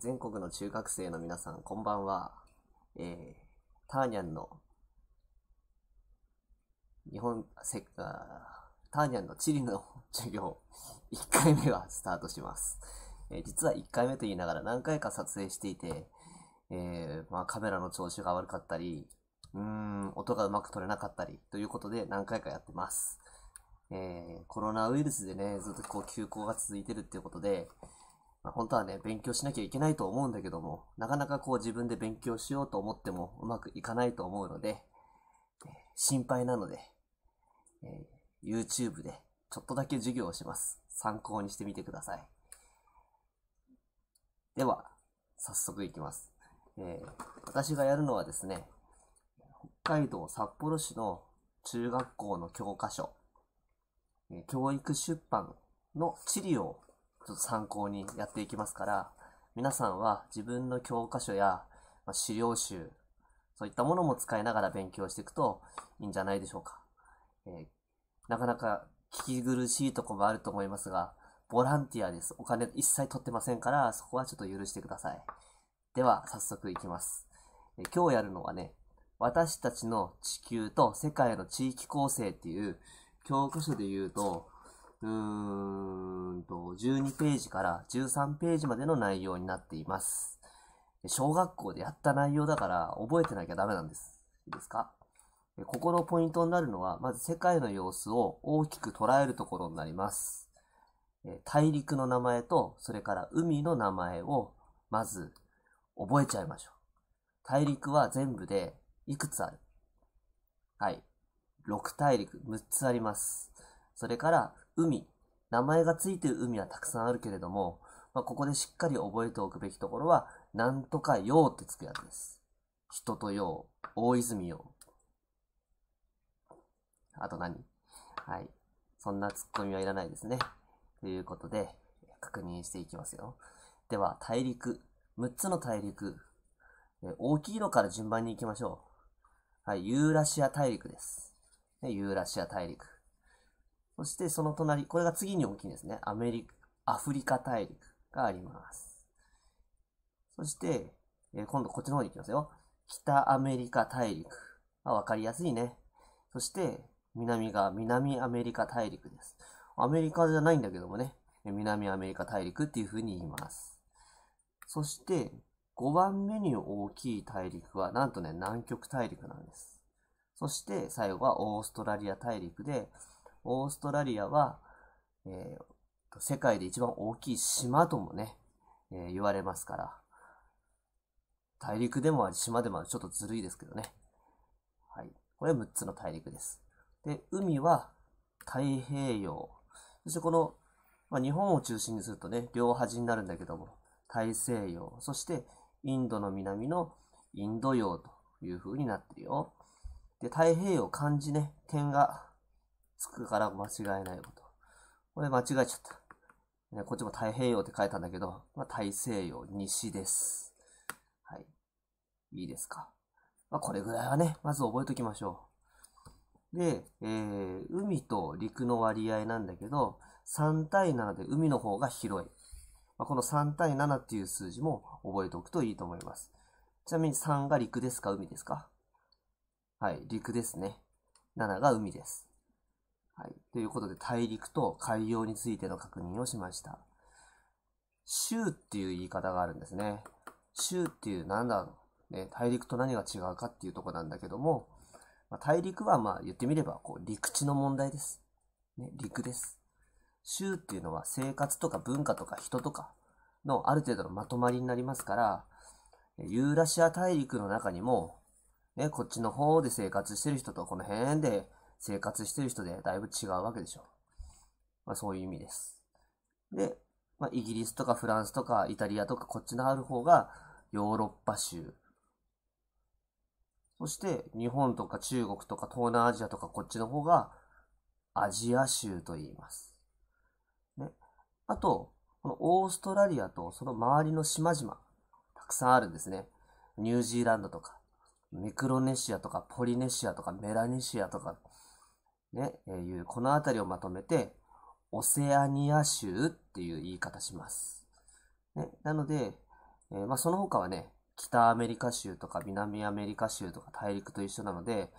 全国の中学生の皆さん、こんばんは。えー、ターニャンの、日本、せっか、ターニャンの地理の 授業、1回目がスタートします。えー、実は1回目と言いながら何回か撮影していて、えー、まあ、カメラの調子が悪かったり、うーん、音がうまく撮れなかったり、ということで何回かやってます。えコロナウイルスでね、ずっとこう休校が続いてるっていうことで、まあ、本当はね、勉強しなきゃいけないと思うんだけども、なかなかこう自分で勉強しようと思ってもうまくいかないと思うので、心配なので、えー、YouTube でちょっとだけ授業をします。参考にしてみてください。では、早速いきます。えー、私がやるのはですね、北海道札幌市の中学校の教科書、教育出版の地理をちょっと参考にやっていきますから、皆さんは自分の教科書や、ま資料集、そういったものも使いながら勉強していくといいんじゃないでしょうか。えー、なかなか聞き苦しいとこもあると思いますが、ボランティアです。お金一切取ってませんから、そこはちょっと許してください。では、早速いきます。えー、今日やるのはね、私たちの地球と世界の地域構成っていう教科書で言うと、うーんと、12ページから13ページまでの内容になっています。小学校でやった内容だから覚えてなきゃダメなんです。いいですかここのポイントになるのは、まず世界の様子を大きく捉えるところになります。大陸の名前と、それから海の名前を、まず、覚えちゃいましょう。大陸は全部で、いくつあるはい。6大陸、6つあります。それから、海。名前がついてる海はたくさんあるけれども、まあ、ここでしっかり覚えておくべきところは、なんとか用ってつくやつです。人と用、大泉用。あと何はい。そんなツッコミはいらないですね。ということで、確認していきますよ。では、大陸。6つの大陸。大きいのから順番に行きましょう。はい、ユーラシア大陸です。ユーラシア大陸。そしてその隣、これが次に大きいんですね。アメリカ、アフリカ大陸があります。そして、えー、今度こっちの方に行きますよ。北アメリカ大陸。あ、わかりやすいね。そして、南が南アメリカ大陸です。アメリカじゃないんだけどもね、南アメリカ大陸っていう風に言います。そして、5番目に大きい大陸は、なんとね、南極大陸なんです。そして、最後はオーストラリア大陸で、オーストラリアは、えー、世界で一番大きい島ともね、えー、言われますから、大陸でもあり、島でもあり、ちょっとずるいですけどね。はい。これ6つの大陸です。で、海は太平洋。そしてこの、まあ、日本を中心にするとね、両端になるんだけども、大西洋。そして、インドの南のインド洋という風になってるよ。で、太平洋漢字ね、点がつくから間違えないこと。これ間違えちゃった。ね、こっちも太平洋って書いたんだけど、まあ、大西洋、西です。はい。いいですか。まあ、これぐらいはね、まず覚えときましょう。で、えー、海と陸の割合なんだけど、3対7で海の方が広い。まあ、この3対7っていう数字も覚えておくといいと思います。ちなみに3が陸ですか海ですかはい、陸ですね。7が海です。はい。ということで、大陸と海洋についての確認をしました。州っていう言い方があるんですね。州っていう、なんだろう、ね、大陸と何が違うかっていうとこなんだけども、まあ、大陸はまあ言ってみれば、こう、陸地の問題です。ね、陸です。州っていうのは生活とか文化とか人とかのある程度のまとまりになりますから、ユーラシア大陸の中にも、ね、こっちの方で生活してる人とこの辺で生活してる人でだいぶ違うわけでしょ。まあ、そういう意味です。で、まあ、イギリスとかフランスとかイタリアとかこっちのある方がヨーロッパ州。そして日本とか中国とか東南アジアとかこっちの方がアジア州と言います。ね。あと、このオーストラリアとその周りの島々、たくさんあるんですね。ニュージーランドとか、ミクロネシアとか、ポリネシアとか、メラネシアとか、ね、えー、いう、この辺りをまとめて、オセアニア州っていう言い方します。ね、なので、えー、まあ、その他はね、北アメリカ州とか南アメリカ州とか大陸と一緒なので、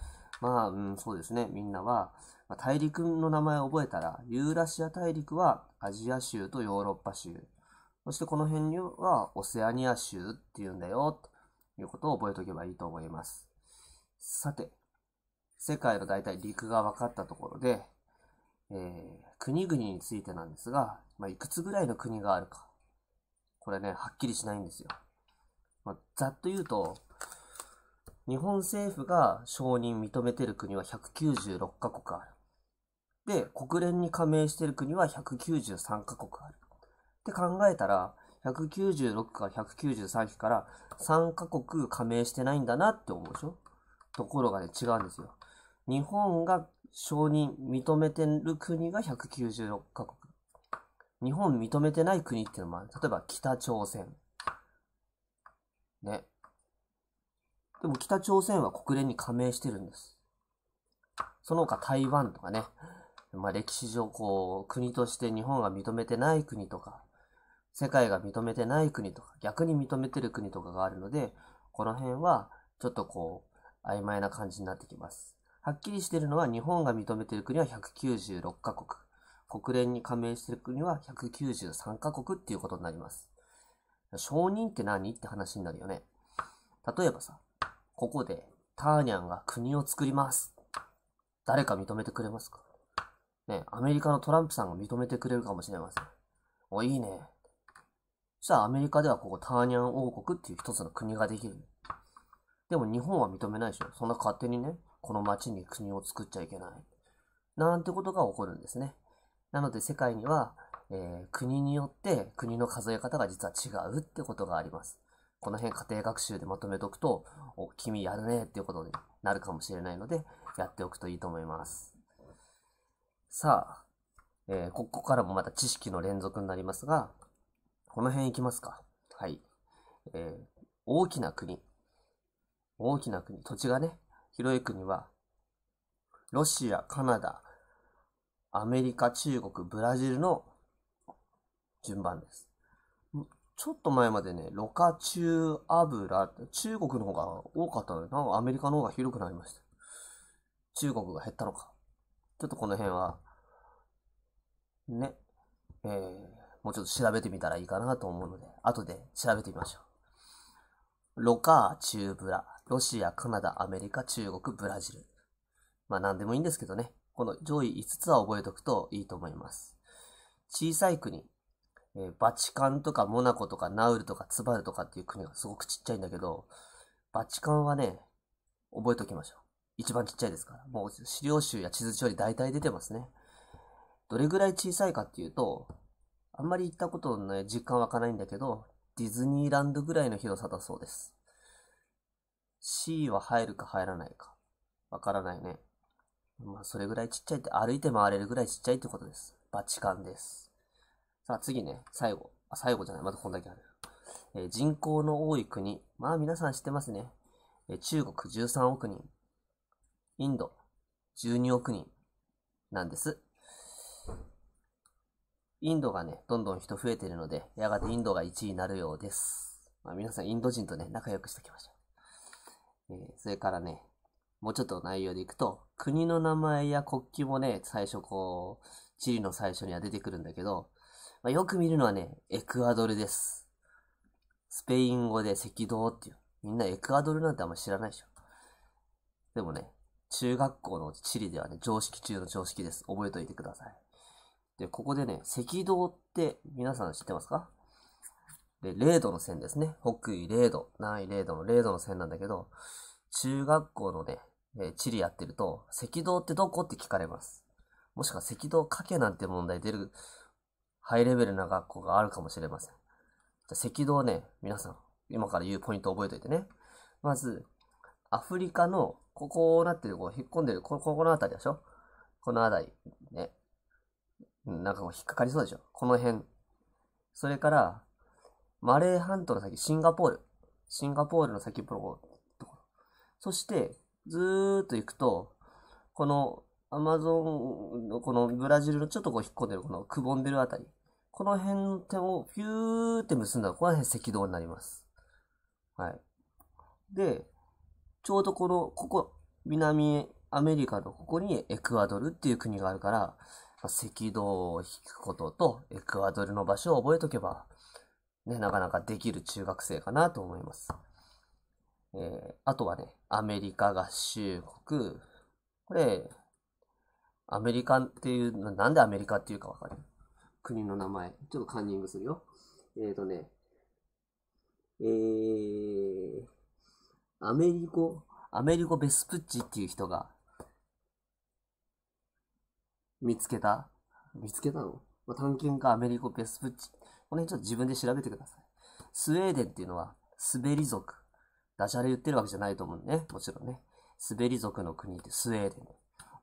まあ、うん、そうですね、みんなは、まあ、大陸の名前を覚えたら、ユーラシア大陸はアジア州とヨーロッパ州、そしてこの辺にはオセアニア州っていうんだよ、ということを覚えておけばいいと思います。さて、世界の大体陸が分かったところで、えー、国々についてなんですが、まあ、いくつぐらいの国があるか。これね、はっきりしないんですよ。まあ、ざっと言うと、日本政府が承認認めてる国は196カ国ある。で、国連に加盟してる国は193カ国ある。って考えたら、196か193期から3カ国加盟してないんだなって思うでしょところがね、違うんですよ。日本が承認、認めてる国が196カ国。日本認めてない国っていうのもある。例えば北朝鮮。ね。でも北朝鮮は国連に加盟してるんです。その他台湾とかね。まあ歴史上こう、国として日本が認めてない国とか、世界が認めてない国とか、逆に認めてる国とかがあるので、この辺はちょっとこう、曖昧な感じになってきます。はっきりしているのは日本が認めている国は196カ国、国連に加盟している国は193カ国っていうことになります。承認って何って話になるよね。例えばさ、ここでターニャンが国を作ります。誰か認めてくれますかね、アメリカのトランプさんが認めてくれるかもしれません。お、いいね。そしたらアメリカではここターニャン王国っていう一つの国ができる。でも日本は認めないでしょ。そんな勝手にね、この町に国を作っちゃいけない。なんてことが起こるんですね。なので世界には、えー、国によって国の数え方が実は違うってことがあります。この辺家庭学習でまとめとくと、お、君やるねっていうことになるかもしれないので、やっておくといいと思います。さあ、えー、ここからもまた知識の連続になりますが、この辺行きますか。はい。えー、大きな国。大きな国。土地がね、広い国は、ロシア、カナダ、アメリカ、中国、ブラジルの順番です。ちょっと前までね、ロカ中油、中国の方が多かったので、なんかアメリカの方が広くなりました。中国が減ったのか。ちょっとこの辺は、ね、えー、もうちょっと調べてみたらいいかなと思うので、後で調べてみましょう。ロカー中ブラ。ロシア、カナダ、アメリカ、中国、ブラジル。まあ何でもいいんですけどね。この上位5つは覚えておくといいと思います。小さい国。えー、バチカンとかモナコとかナウルとかツバルとかっていう国がすごくちっちゃいんだけど、バチカンはね、覚えておきましょう。一番ちっちゃいですから。もう資料集や地図上に大体出てますね。どれぐらい小さいかっていうと、あんまり行ったことのない実感湧かないんだけど、ディズニーランドぐらいの広さだそうです。C は入るか入らないか。わからないね。まあ、それぐらいちっちゃいって、歩いて回れるぐらいちっちゃいってことです。バチカンです。さあ、次ね、最後。あ、最後じゃない。まだこんだけある。えー、人口の多い国。まあ、皆さん知ってますね。えー、中国13億人。インド12億人なんです。インドがね、どんどん人増えてるので、やがてインドが1位になるようです。まあ、皆さんインド人とね、仲良くしてきました。えー、それからね、もうちょっと内容でいくと、国の名前や国旗もね、最初こう、地理の最初には出てくるんだけど、まあ、よく見るのはね、エクアドルです。スペイン語で赤道っていう。みんなエクアドルなんてあんま知らないでしょ。でもね、中学校の地理ではね、常識中の常識です。覚えておいてください。で、ここでね、赤道って皆さん知ってますかで、0度の線ですね。北緯0度、南緯0度の0度の線なんだけど、中学校のね、え地理やってると、赤道ってどこって聞かれます。もしくは赤道かけなんて問題出る、ハイレベルな学校があるかもしれません。じゃ赤道ね、皆さん、今から言うポイント覚えといてね。まず、アフリカの、ここなってる、こう、引っ込んでる、ここの辺りでしょこの辺り、ね。なんかこう、引っかかりそうでしょこの辺。それから、マレー半島の先、シンガポール。シンガポールの先っぽのところ。そして、ずーっと行くと、このアマゾンのこのブラジルのちょっとこう引っ込んでるこのくぼんでるあたり。この辺の点をピューって結んだら、この辺赤道になります。はい。で、ちょうどこの、ここ、南アメリカのここにエクアドルっていう国があるから、赤道を引くこととエクアドルの場所を覚えとけば、ね、なかなかできる中学生かなと思います。えー、あとはね、アメリカ合衆国。これ、アメリカっていう、なんでアメリカっていうかわかる国の名前。ちょっとカンニングするよ。えっ、ー、とね、えー、アメリコ、アメリコ・ベスプッチっていう人が、見つけた見つけたの、まあ、探検家アメリコ・ベスプッチ。この辺ちょっと自分で調べてください。スウェーデンっていうのは、滑り族。ダジャレ言ってるわけじゃないと思うね。もちろんね。滑り族の国ってスウェーデン。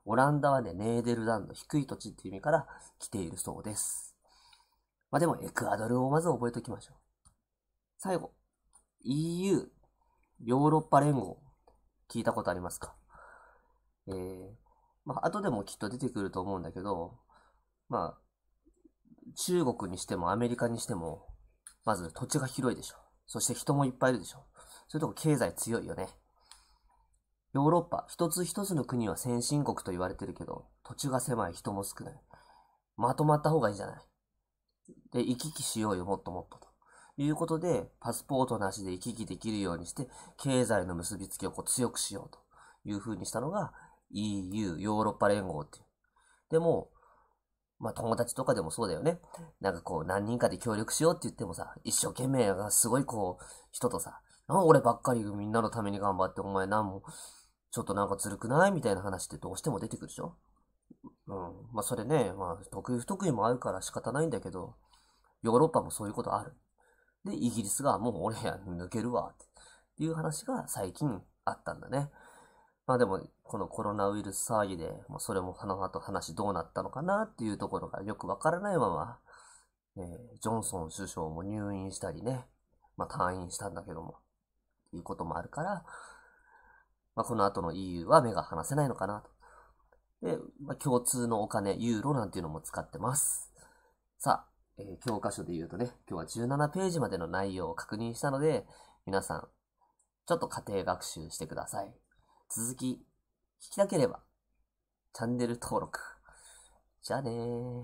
オランダはね、ネーデルランド、低い土地っていう意味から来ているそうです。まあでも、エクアドルをまず覚えておきましょう。最後。EU、ヨーロッパ連合。聞いたことありますかえー、まあ後でもきっと出てくると思うんだけど、まあ、中国にしてもアメリカにしても、まず土地が広いでしょ。そして人もいっぱいいるでしょ。そういうとこ経済強いよね。ヨーロッパ、一つ一つの国は先進国と言われてるけど、土地が狭い、人も少ない。まとまった方がいいじゃない。で、行き来しようよ、もっともっとと。いうことで、パスポートなしで行き来できるようにして、経済の結びつきをこう強くしようという風にしたのが EU、ヨーロッパ連合っていう。でも、まあ、友達とかでもそうだよね。なんかこう、何人かで協力しようって言ってもさ、一生懸命がすごいこう、人とさ、な俺ばっかりみんなのために頑張って、お前な、もちょっとなんかずるくないみたいな話ってどうしても出てくるでしょうん。まあ、それね、まあ、得意不得意もあるから仕方ないんだけど、ヨーロッパもそういうことある。で、イギリスがもう俺や抜けるわ、っていう話が最近あったんだね。まあでも、このコロナウイルス騒ぎで、まそれもその後話どうなったのかなっていうところがよくわからないまま、えー、ジョンソン首相も入院したりね、まあ退院したんだけども、いうこともあるから、まあこの後の EU は目が離せないのかなと。で、まあ共通のお金、ユーロなんていうのも使ってます。さあ、えー、教科書で言うとね、今日は17ページまでの内容を確認したので、皆さん、ちょっと家庭学習してください。続き、聞きたければ、チャンネル登録。じゃあねー。